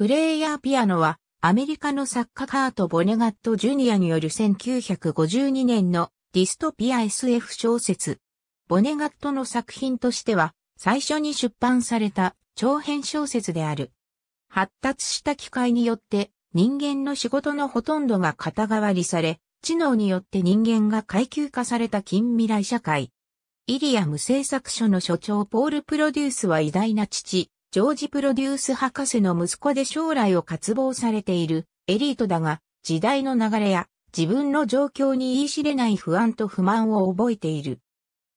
プレイヤーピアノは、アメリカの作家カート・ボネガット・ジュニアによる1952年のディストピア SF 小説。ボネガットの作品としては、最初に出版された長編小説である。発達した機械によって人間の仕事のほとんどが肩代わりされ、知能によって人間が階級化された近未来社会。イリアム製作所の所長ポール・プロデュースは偉大な父、ジョージ・プロデュース博士の息子で将来を渇望されているエリートだが、時代の流れや自分の状況に言い知れない不安と不満を覚えている。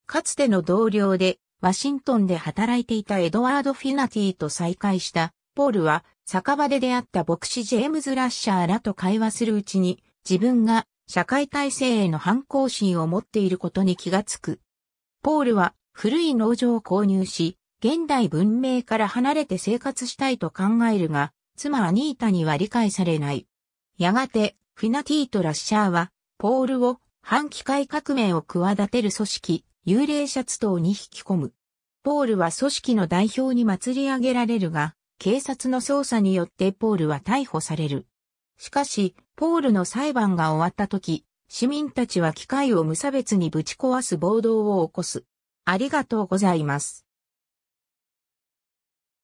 かつての同僚で、ワシントンで働いていたエドワード・フィナティと再会した、ポールは、酒場で出会った牧師ジェームズ・ラッシャーらと会話するうちに、自分が社会体制への反抗心を持っていることに気がつく。ポールは古い農場を購入し、現代文明から離れて生活したいと考えるが、妻アニータには理解されない。やがて、フィナティーとラッシャーは、ポールを反機械革命を企てる組織、幽霊シャツ等に引き込む。ポールは組織の代表に祭り上げられるが、警察の捜査によってポールは逮捕される。しかし、ポールの裁判が終わった時、市民たちは機械を無差別にぶち壊す暴動を起こす。ありがとうございます。